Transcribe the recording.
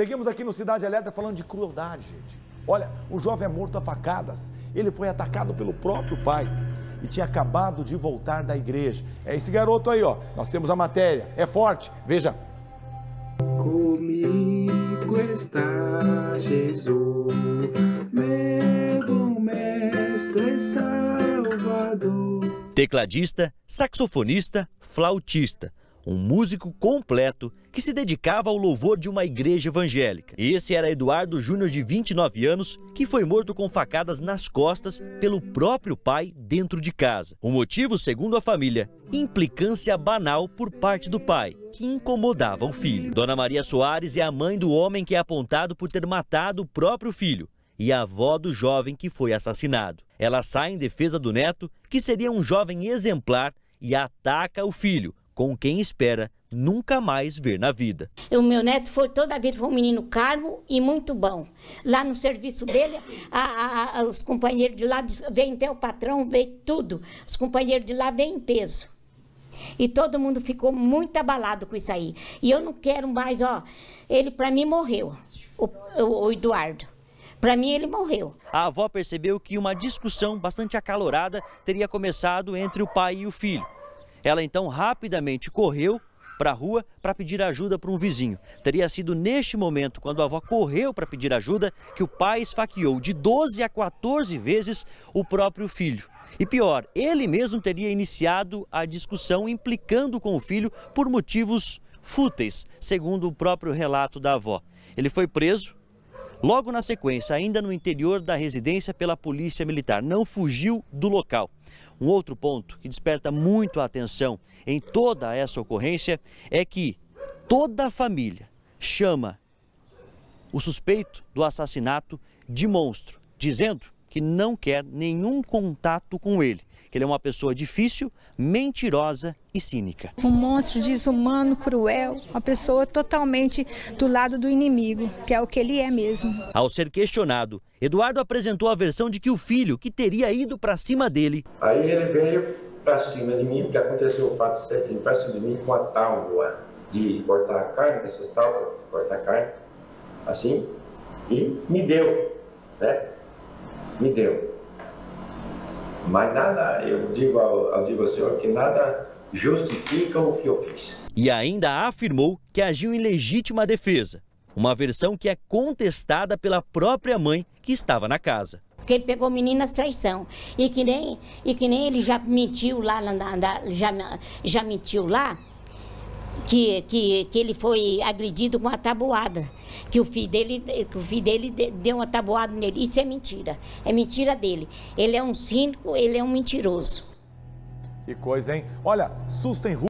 Seguimos aqui no Cidade Alerta falando de crueldade, gente. Olha, o jovem é morto a facadas. Ele foi atacado pelo próprio pai e tinha acabado de voltar da igreja. É esse garoto aí, ó. Nós temos a matéria. É forte. Veja. Comigo está Jesus, meu mestre salvador. Tecladista, saxofonista, flautista um músico completo que se dedicava ao louvor de uma igreja evangélica. Esse era Eduardo Júnior, de 29 anos, que foi morto com facadas nas costas pelo próprio pai dentro de casa. O motivo, segundo a família, implicância banal por parte do pai, que incomodava o filho. Dona Maria Soares é a mãe do homem que é apontado por ter matado o próprio filho e a avó do jovem que foi assassinado. Ela sai em defesa do neto, que seria um jovem exemplar, e ataca o filho, com quem espera nunca mais ver na vida. O meu neto foi toda a vida foi um menino calmo e muito bom. Lá no serviço dele, a, a, a, os companheiros de lá vêm até o patrão, veio tudo. Os companheiros de lá vêm em peso. E todo mundo ficou muito abalado com isso aí. E eu não quero mais, ó. Ele para mim morreu, o, o, o Eduardo. Para mim, ele morreu. A avó percebeu que uma discussão bastante acalorada teria começado entre o pai e o filho. Ela então rapidamente correu para a rua para pedir ajuda para um vizinho. Teria sido neste momento, quando a avó correu para pedir ajuda, que o pai esfaqueou de 12 a 14 vezes o próprio filho. E pior, ele mesmo teria iniciado a discussão implicando com o filho por motivos fúteis, segundo o próprio relato da avó. Ele foi preso Logo na sequência, ainda no interior da residência pela polícia militar, não fugiu do local. Um outro ponto que desperta muito a atenção em toda essa ocorrência é que toda a família chama o suspeito do assassinato de monstro, dizendo que não quer nenhum contato com ele, que ele é uma pessoa difícil, mentirosa e cínica. Um monstro desumano, cruel, uma pessoa totalmente do lado do inimigo, que é o que ele é mesmo. Ao ser questionado, Eduardo apresentou a versão de que o filho, que teria ido para cima dele. Aí ele veio para cima de mim, que aconteceu o fato certinho, para cima de mim com a tábua de cortar a carne, dessas tábuas, cortar a carne, assim, e me deu, né? me deu. Mas nada, eu digo ao, eu digo ao senhor que nada justifica o que eu fiz. E ainda afirmou que agiu em legítima defesa, uma versão que é contestada pela própria mãe que estava na casa. Porque ele pegou meninas traição. E que nem, e que nem ele já mentiu lá, já, já mentiu lá, que, que, que ele foi agredido com a tabuada, que o filho dele, que o filho dele deu uma tabuada nele. Isso é mentira, é mentira dele. Ele é um cínico, ele é um mentiroso. Que coisa, hein? Olha, susto em rua.